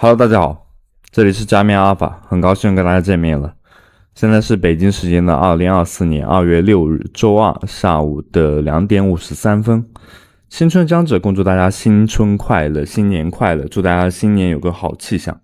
Hello，大家好，这里是加冕阿尔法，很高兴跟大家见面了。现在是北京时间的二零二四年二月六日周二下午的两点五十三分。新春将至，恭祝大家新春快乐，新年快乐，祝大家新年有个好气象。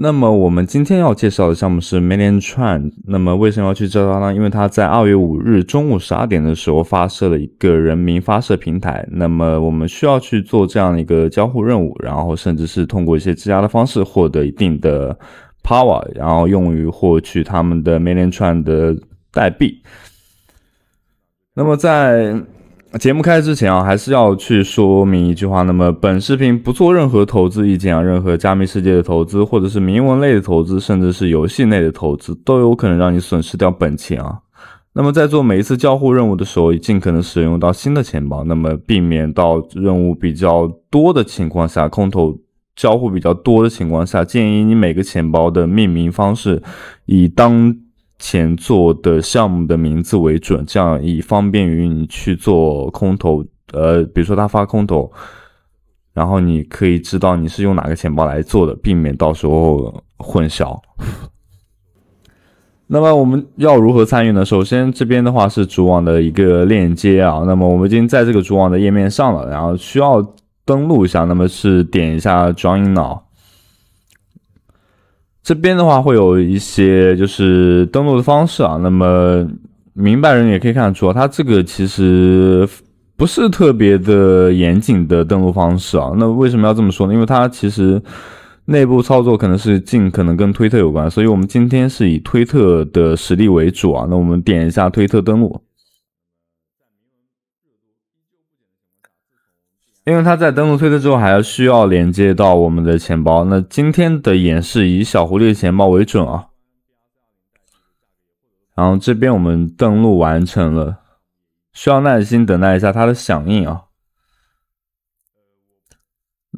那么我们今天要介绍的项目是 Million t r a n 那么为什么要去介绍它呢？因为它在二月五日中午十二点的时候发射了一个人民发射平台。那么我们需要去做这样的一个交互任务，然后甚至是通过一些质押的方式获得一定的 power，然后用于获取他们的 Million t r a n 的代币。那么在节目开之前啊，还是要去说明一句话。那么本视频不做任何投资意见啊，任何加密世界的投资，或者是铭文类的投资，甚至是游戏内的投资，都有可能让你损失掉本钱啊。那么在做每一次交互任务的时候，尽可能使用到新的钱包。那么避免到任务比较多的情况下，空投交互比较多的情况下，建议你每个钱包的命名方式以当。前做的项目的名字为准，这样以方便于你去做空投。呃，比如说他发空投，然后你可以知道你是用哪个钱包来做的，避免到时候混淆。那么我们要如何参与呢？首先这边的话是主网的一个链接啊。那么我们已经在这个主网的页面上了，然后需要登录一下。那么是点一下 Join Now。这边的话会有一些就是登录的方式啊，那么明白人也可以看出，它这个其实不是特别的严谨的登录方式啊。那为什么要这么说呢？因为它其实内部操作可能是尽可能跟推特有关，所以我们今天是以推特的实力为主啊。那我们点一下推特登录。因为它在登录推特之后，还要需要连接到我们的钱包。那今天的演示以小狐狸的钱包为准啊。然后这边我们登录完成了，需要耐心等待一下它的响应啊。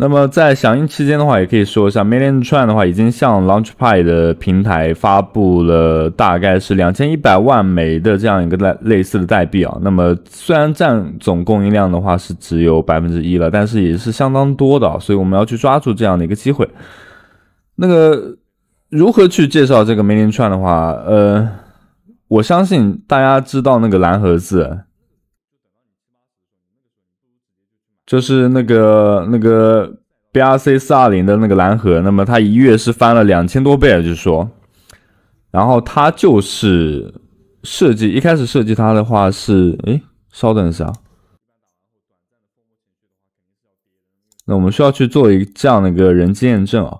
那么在响应期间的话，也可以说一下，m i n 梅林串的话已经向 Launchpad 的平台发布了，大概是两千一百万枚的这样一个类类似的代币啊。那么虽然占总供应量的话是只有百分之一了，但是也是相当多的，所以我们要去抓住这样的一个机会。那个如何去介绍这个 m i n 梅林串的话，呃，我相信大家知道那个蓝盒子。就是那个那个 B R C 四二零的那个蓝盒，那么它一月是翻了两千多倍，就是说，然后它就是设计一开始设计它的话是，哎，稍等一下，那我们需要去做一这样的一个人机验证啊。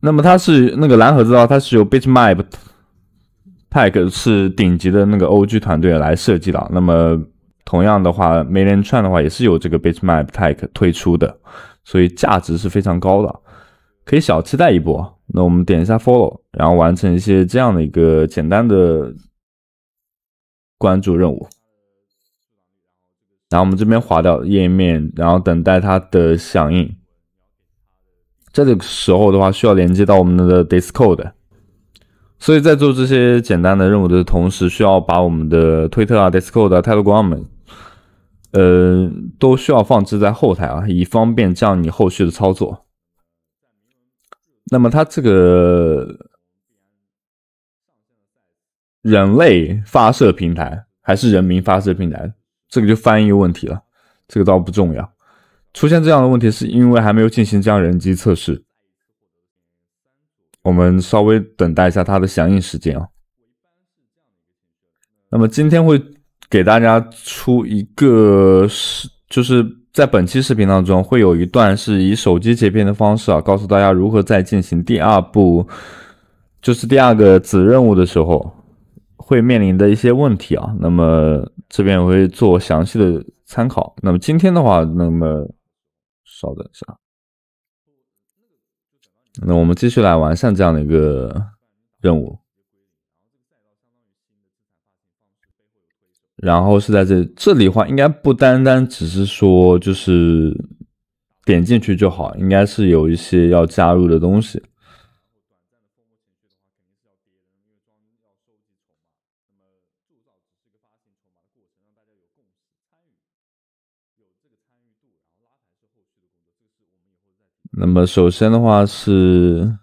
那么它是那个蓝盒子的话，它是由 b i t Map Pack 是顶级的那个 O G 团队来设计的，那么。同样的话，没连串的话也是有这个 b i t Map Tech 推出的，所以价值是非常高的，可以小期待一波。那我们点一下 Follow，然后完成一些这样的一个简单的关注任务。然后我们这边划掉页面，然后等待它的响应。这个时候的话，需要连接到我们的 Discord。所以在做这些简单的任务的同时，需要把我们的推特啊、Discord、Telegram 呃，都需要放置在后台啊，以方便这样你后续的操作。那么它这个人类发射平台还是人民发射平台，这个就翻译问题了，这个倒不重要。出现这样的问题是因为还没有进行这样人机测试。我们稍微等待一下它的响应时间啊。那么今天会。给大家出一个是，就是在本期视频当中会有一段是以手机截屏的方式啊，告诉大家如何在进行第二步，就是第二个子任务的时候会面临的一些问题啊。那么这边我会做详细的参考。那么今天的话，那么稍等一下，那我们继续来完善这样的一个任务。然后是在这这里话，应该不单单只是说就是点进去就好，应该是有一些要加入的东西。然后短暂的的话，肯定是要因为收集筹码，那么造个发行大有参与有这个参与度，然后拉后续的我们那么首先的话是。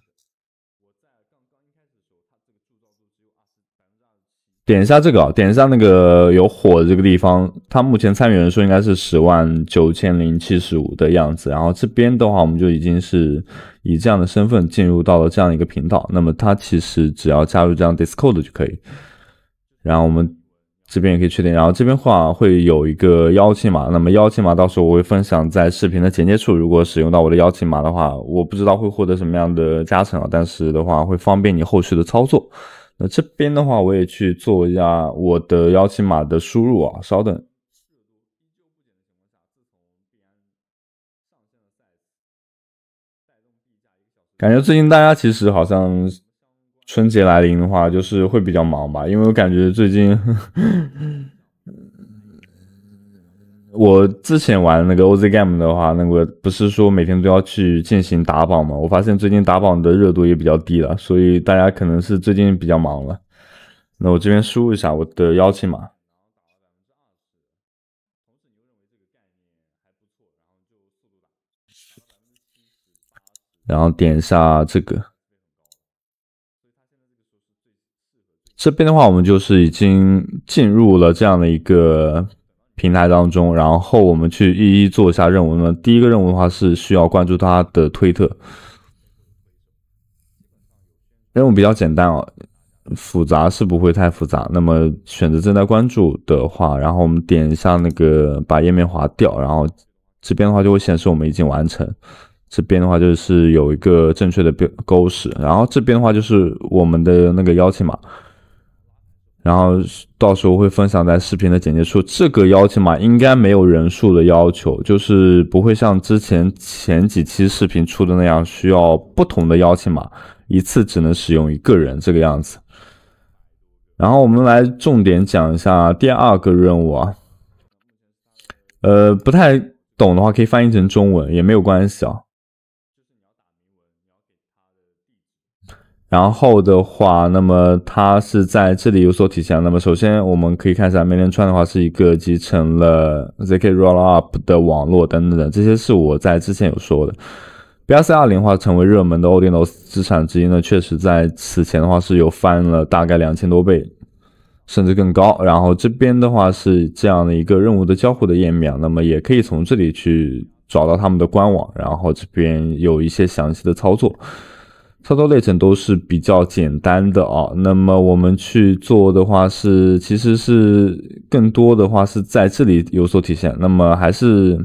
点一下这个，点一下那个有火的这个地方，它目前参与人数应该是十万九千零七十五的样子。然后这边的话，我们就已经是以这样的身份进入到了这样一个频道。那么它其实只要加入这样 Discord 就可以。然后我们这边也可以确定。然后这边话会有一个邀请码，那么邀请码到时候我会分享在视频的简介处。如果使用到我的邀请码的话，我不知道会获得什么样的加成啊，但是的话会方便你后续的操作。那这边的话，我也去做一下我的邀请码的输入啊，稍等。感觉最近大家其实好像春节来临的话，就是会比较忙吧，因为我感觉最近。我之前玩那个 OZ Game 的话，那个不是说每天都要去进行打榜吗？我发现最近打榜的热度也比较低了，所以大家可能是最近比较忙了。那我这边输入一下我的邀请码，然后点一下这个。这边的话，我们就是已经进入了这样的一个。平台当中，然后我们去一一做一下任务呢。第一个任务的话是需要关注他的推特，任务比较简单哦，复杂是不会太复杂。那么选择正在关注的话，然后我们点一下那个把页面划掉，然后这边的话就会显示我们已经完成。这边的话就是有一个正确的标勾使，然后这边的话就是我们的那个邀请码。然后到时候会分享在视频的简介处。这个邀请码应该没有人数的要求，就是不会像之前前几期视频出的那样，需要不同的邀请码，一次只能使用一个人这个样子。然后我们来重点讲一下第二个任务啊，呃，不太懂的话可以翻译成中文也没有关系啊。然后的话，那么它是在这里有所体现。那么首先，我们可以看一下梅连川的话是一个集成了 zk rollup 的网络等等等，这些是我在之前有说的。BRC20 话成为热门的 O 点 s 资产之一呢，确实在此前的话是有翻了大概两千多倍，甚至更高。然后这边的话是这样的一个任务的交互的页面，那么也可以从这里去找到他们的官网。然后这边有一些详细的操作。操作内存都是比较简单的啊，那么我们去做的话是，其实是更多的话是在这里有所体现。那么还是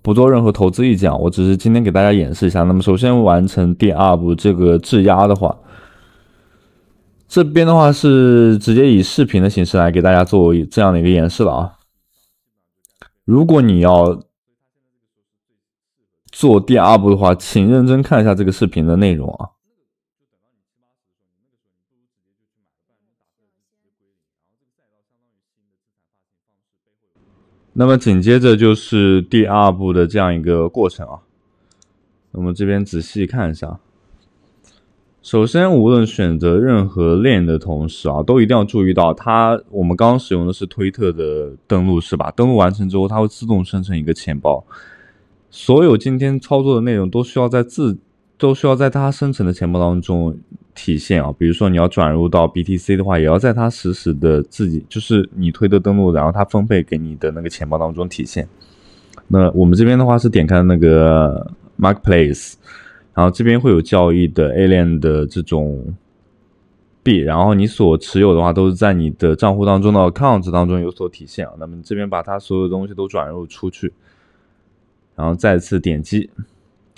不做任何投资意见，我只是今天给大家演示一下。那么首先完成第二步这个质押的话，这边的话是直接以视频的形式来给大家做这样的一个演示了啊。如果你要。做第二步的话，请认真看一下这个视频的内容啊。那么紧接着就是第二步的这样一个过程啊。我们这边仔细看一下。首先，无论选择任何链的同时啊，都一定要注意到它。我们刚刚使用的是推特的登录是吧？登录完成之后，它会自动生成一个钱包。所有今天操作的内容都需要在自都需要在它生成的钱包当中体现啊。比如说你要转入到 BTC 的话，也要在它实时的自己就是你推的登录，然后它分配给你的那个钱包当中体现。那我们这边的话是点开那个 Markplace，然后这边会有交易的 A n 的这种 B 然后你所持有的话都是在你的账户当中的 Accounts 当中有所体现啊。那么你这边把它所有东西都转入出去。然后再次点击，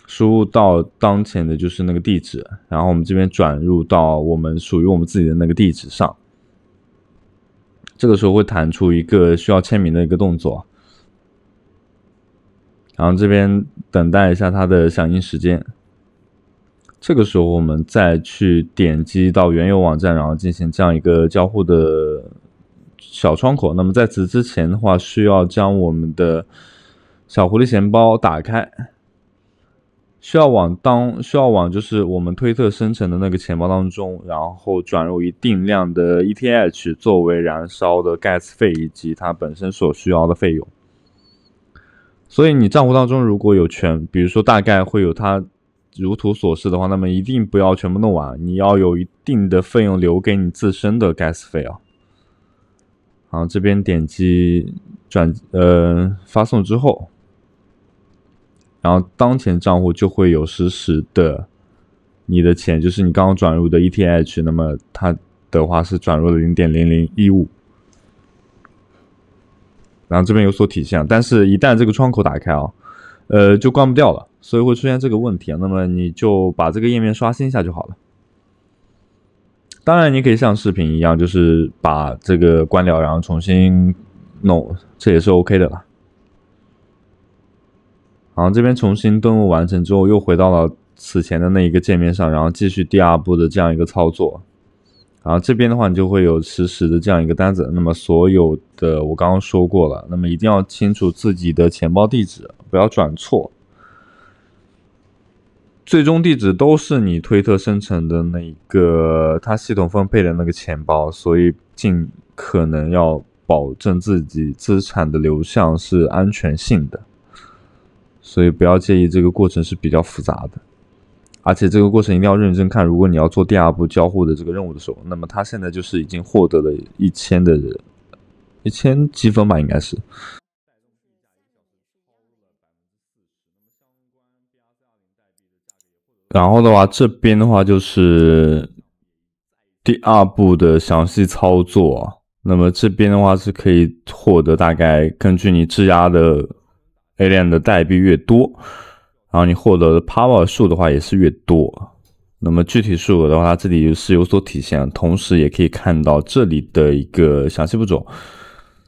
输入到当前的就是那个地址，然后我们这边转入到我们属于我们自己的那个地址上。这个时候会弹出一个需要签名的一个动作，然后这边等待一下它的响应时间。这个时候我们再去点击到原有网站，然后进行这样一个交互的小窗口。那么在此之前的话，需要将我们的。小狐狸钱包打开，需要往当需要往就是我们推特生成的那个钱包当中，然后转入一定量的 ETH 作为燃烧的 Gas 费以及它本身所需要的费用。所以你账户当中如果有全，比如说大概会有它，如图所示的话，那么一定不要全部弄完，你要有一定的费用留给你自身的 Gas 费啊。好，这边点击转呃发送之后。然后当前账户就会有实时的你的钱，就是你刚刚转入的 ETH，那么它的话是转入了零点零零一五，然后这边有所体现。但是，一旦这个窗口打开啊，呃，就关不掉了，所以会出现这个问题啊。那么你就把这个页面刷新一下就好了。当然，你可以像视频一样，就是把这个关掉，然后重新弄，这也是 OK 的了。然后这边重新登录完成之后，又回到了此前的那一个界面上，然后继续第二步的这样一个操作。然后这边的话，你就会有实时的这样一个单子。那么所有的我刚刚说过了，那么一定要清楚自己的钱包地址，不要转错。最终地址都是你推特生成的那一个，它系统分配的那个钱包，所以尽可能要保证自己资产的流向是安全性的。所以不要介意这个过程是比较复杂的，而且这个过程一定要认真看。如果你要做第二步交互的这个任务的时候，那么他现在就是已经获得了一千的，一千积分吧，应该是。然后的话，这边的话就是第二步的详细操作。那么这边的话是可以获得大概根据你质押的。A 链的代币越多，然后你获得的 Power 数的话也是越多。那么具体数额的话，它这里是有所体现，同时也可以看到这里的一个详细步骤。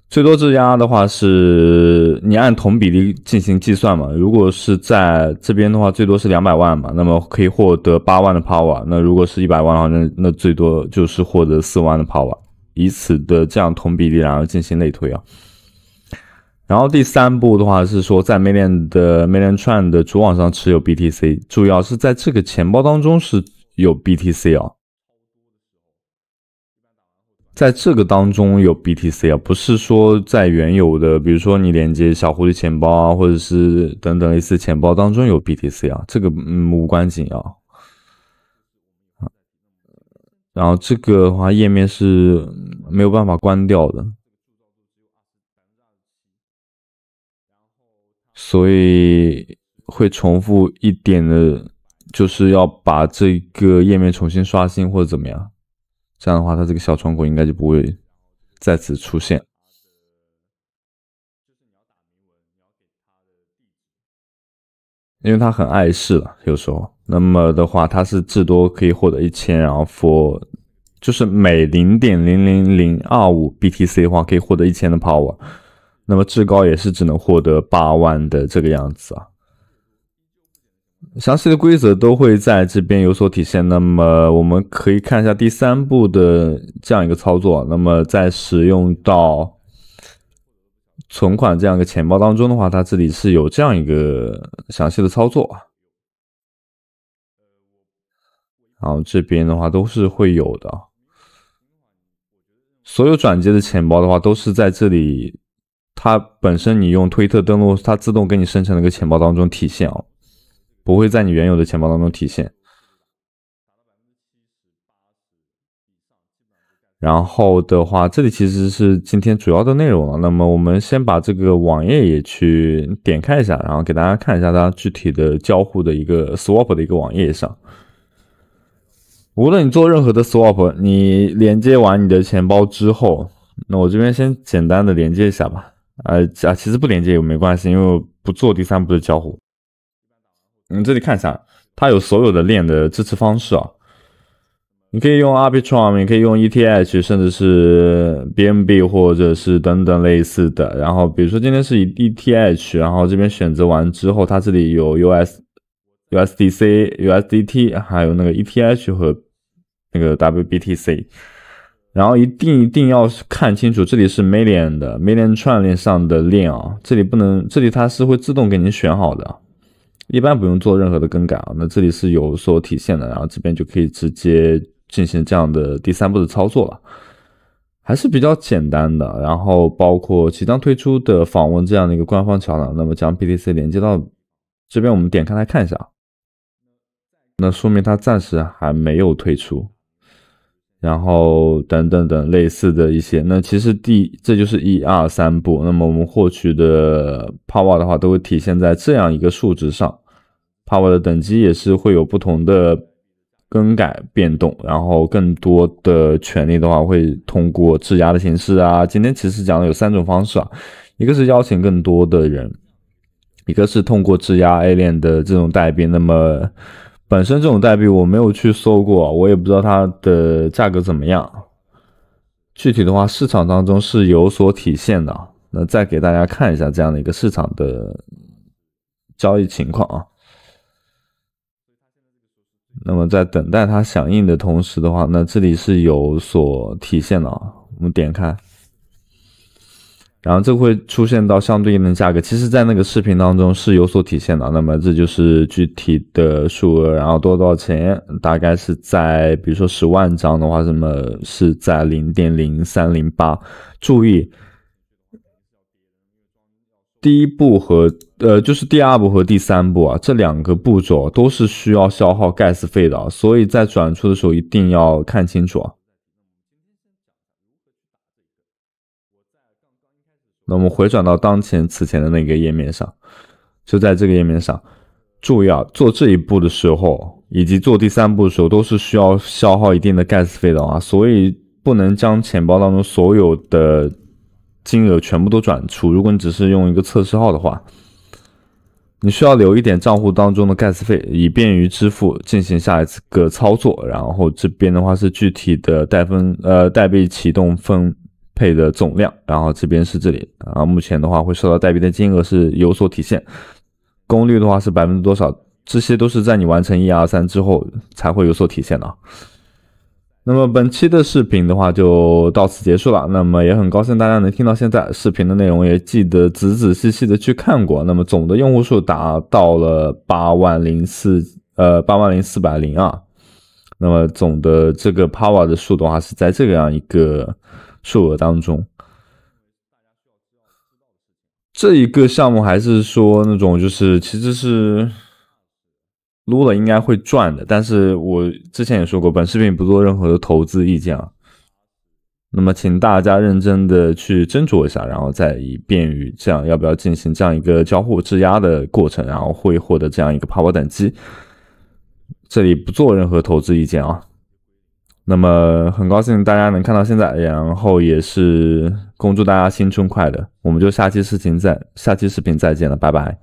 最多质押的话是，你按同比例进行计算嘛？如果是在这边的话，最多是两百万嘛，那么可以获得八万的 Power。那如果是一百万的话，那那最多就是获得四万的 Power，以此的这样同比例，然后进行类推啊。然后第三步的话是说，在 Main 的 Main Chain 的主网上持有 BTC，主要是在这个钱包当中是有 BTC 啊，在这个当中有 BTC 啊，不是说在原有的，比如说你连接小狐狸钱包啊，或者是等等类似钱包当中有 BTC 啊，这个嗯无关紧要啊。然后这个的话页面是没有办法关掉的。所以会重复一点的，就是要把这个页面重新刷新或者怎么样，这样的话，它这个小窗口应该就不会再次出现。因为它很碍事了，有时候。那么的话，它是至多可以获得一千，然后 for 就是每零点零零零二五 BTC 的话，可以获得一千的 power。那么最高也是只能获得八万的这个样子啊。详细的规则都会在这边有所体现。那么我们可以看一下第三步的这样一个操作。那么在使用到存款这样一个钱包当中的话，它这里是有这样一个详细的操作啊。然后这边的话都是会有的，所有转接的钱包的话都是在这里。它本身你用推特登录，它自动给你生成了一个钱包当中体现啊，不会在你原有的钱包当中体现。然后的话，这里其实是今天主要的内容了。那么我们先把这个网页也去点开一下，然后给大家看一下它具体的交互的一个 swap 的一个网页上。无论你做任何的 swap，你连接完你的钱包之后，那我这边先简单的连接一下吧。呃，啊，其实不连接也没关系，因为不做第三步的交互。嗯，这里看一下，它有所有的链的支持方式啊，你可以用 Arbitrum，也可以用 ETH，甚至是 BNB 或者是等等类似的。然后比如说今天是以 ETH，然后这边选择完之后，它这里有 US、USDC、USDT，还有那个 ETH 和那个 WBTC。然后一定一定要看清楚，这里是 million 的 million 串联上的链啊，这里不能，这里它是会自动给您选好的，一般不用做任何的更改啊。那这里是有所体现的，然后这边就可以直接进行这样的第三步的操作了，还是比较简单的。然后包括即将推出的访问这样的一个官方桥梁，那么将 BTC 连接到这边，我们点开来看一下啊，那说明它暂时还没有退出。然后等等等类似的一些，那其实第这就是一二三步。那么我们获取的 power 的话，都会体现在这样一个数值上。power 的等级也是会有不同的更改变动。然后更多的权利的话，会通过质押的形式啊。今天其实讲的有三种方式啊，一个是邀请更多的人，一个是通过质押 a 链的这种代币。那么本身这种代币我没有去搜过，我也不知道它的价格怎么样。具体的话，市场当中是有所体现的。那再给大家看一下这样的一个市场的交易情况啊。那么在等待它响应的同时的话，那这里是有所体现的。啊。我们点开。然后这会出现到相对应的价格，其实在那个视频当中是有所体现的。那么这就是具体的数额，然后多少钱？大概是在，比如说十万张的话，什么是在零点零三零八。注意，第一步和呃就是第二步和第三步啊，这两个步骤都是需要消耗 gas 费的，所以在转出的时候一定要看清楚。那我们回转到当前此前的那个页面上，就在这个页面上，注意啊，做这一步的时候，以及做第三步的时候，都是需要消耗一定的 Gas 费的啊，所以不能将钱包当中所有的金额全部都转出。如果你只是用一个测试号的话，你需要留一点账户当中的 Gas 费，以便于支付进行下一次个操作。然后这边的话是具体的带分呃代币启动分。配的总量，然后这边是这里，啊，目前的话会收到代币的金额是有所体现，功率的话是百分之多少，这些都是在你完成一二三之后才会有所体现的。那么本期的视频的话就到此结束了，那么也很高兴大家能听到现在视频的内容，也记得仔仔细细的去看过。那么总的用户数达到了八万零四呃八万零四百零二，那么总的这个 power 的数的话是在这样一个。数额当中，这一个项目还是说那种就是其实是撸了应该会赚的，但是我之前也说过，本视频不做任何的投资意见啊。那么，请大家认真的去斟酌一下，然后再以便于这样要不要进行这样一个交货质押的过程，然后会获得这样一个泡 r 等级。这里不做任何投资意见啊。那么很高兴大家能看到现在，然后也是恭祝大家新春快乐。我们就下期视频再下期视频再见了，拜拜。